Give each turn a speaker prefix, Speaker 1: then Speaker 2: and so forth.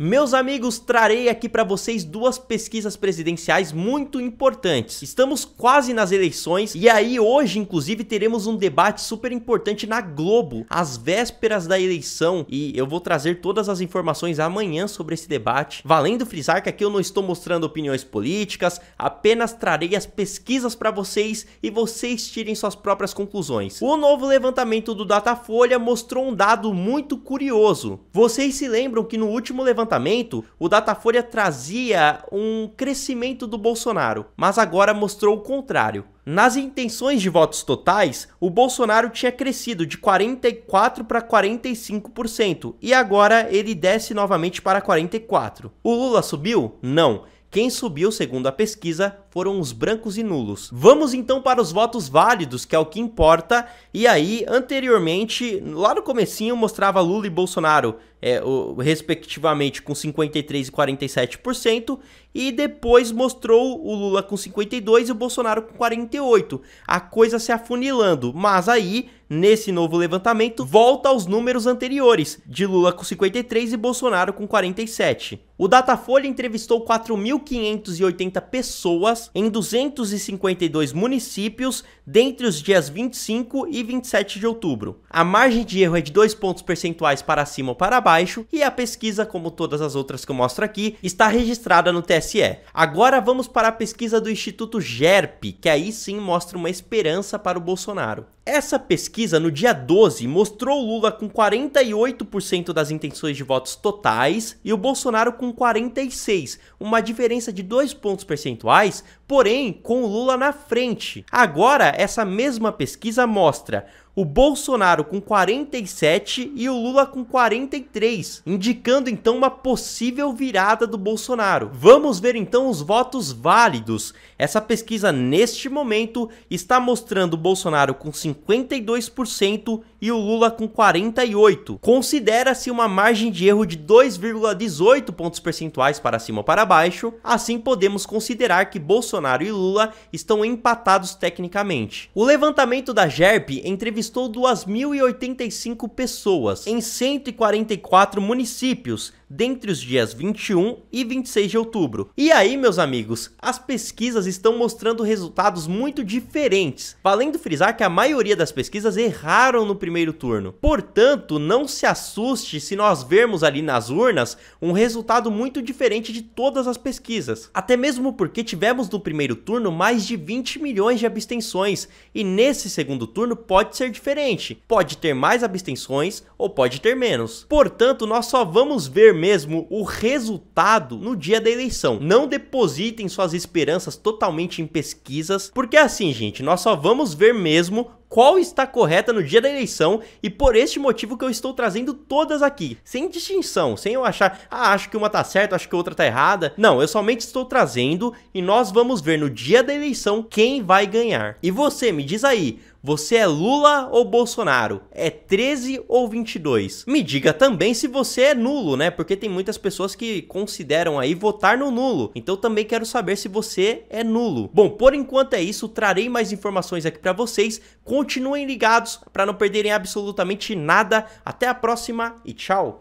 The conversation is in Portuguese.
Speaker 1: Meus amigos, trarei aqui para vocês duas pesquisas presidenciais muito importantes. Estamos quase nas eleições e aí hoje, inclusive, teremos um debate super importante na Globo, às vésperas da eleição, e eu vou trazer todas as informações amanhã sobre esse debate. Valendo frisar que aqui eu não estou mostrando opiniões políticas, apenas trarei as pesquisas para vocês e vocês tirem suas próprias conclusões. O novo levantamento do Datafolha mostrou um dado muito curioso. Vocês se lembram que no último levantamento levantamento, o Datafolha trazia um crescimento do Bolsonaro, mas agora mostrou o contrário. Nas intenções de votos totais, o Bolsonaro tinha crescido de 44 para 45% e agora ele desce novamente para 44. O Lula subiu? Não. Quem subiu, segundo a pesquisa, foram os brancos e nulos. Vamos então para os votos válidos, que é o que importa. E aí, anteriormente, lá no comecinho mostrava Lula e Bolsonaro, é, o, respectivamente, com 53 e 47%, e depois mostrou o Lula com 52 e o Bolsonaro com 48. A coisa se afunilando, mas aí Nesse novo levantamento, volta aos números anteriores, de Lula com 53 e Bolsonaro com 47. O Datafolha entrevistou 4.580 pessoas em 252 municípios dentre os dias 25 e 27 de outubro. A margem de erro é de 2 pontos percentuais para cima ou para baixo e a pesquisa, como todas as outras que eu mostro aqui, está registrada no TSE. Agora vamos para a pesquisa do Instituto GERP, que aí sim mostra uma esperança para o Bolsonaro. Essa pesquisa pesquisa no dia 12 mostrou Lula com 48% das intenções de votos totais e o Bolsonaro com 46, uma diferença de 2 pontos percentuais porém com o Lula na frente. Agora, essa mesma pesquisa mostra o Bolsonaro com 47 e o Lula com 43, indicando então uma possível virada do Bolsonaro. Vamos ver então os votos válidos. Essa pesquisa neste momento está mostrando o Bolsonaro com 52% e o Lula com 48. Considera-se uma margem de erro de 2,18 pontos percentuais para cima ou para baixo. Assim podemos considerar que Bolsonaro Bolsonaro e Lula estão empatados tecnicamente. O levantamento da GERP entrevistou 2.085 pessoas em 144 municípios dentre os dias 21 e 26 de outubro. E aí, meus amigos, as pesquisas estão mostrando resultados muito diferentes, valendo frisar que a maioria das pesquisas erraram no primeiro turno. Portanto, não se assuste se nós vermos ali nas urnas um resultado muito diferente de todas as pesquisas. Até mesmo porque tivemos no primeiro turno mais de 20 milhões de abstenções, e nesse segundo turno pode ser diferente. Pode ter mais abstenções ou pode ter menos. Portanto, nós só vamos ver mesmo o resultado no dia da eleição. Não depositem suas esperanças totalmente em pesquisas, porque assim, gente, nós só vamos ver mesmo qual está correta no dia da eleição e por este motivo que eu estou trazendo todas aqui, sem distinção, sem eu achar, ah, acho que uma tá certa, acho que outra tá errada. Não, eu somente estou trazendo e nós vamos ver no dia da eleição quem vai ganhar. E você, me diz aí, você é Lula ou Bolsonaro? É 13 ou 22? Me diga também se você é nulo, né? Porque tem muitas pessoas que consideram aí votar no nulo. Então também quero saber se você é nulo. Bom, por enquanto é isso, trarei mais informações aqui para vocês com Continuem ligados para não perderem absolutamente nada. Até a próxima e tchau!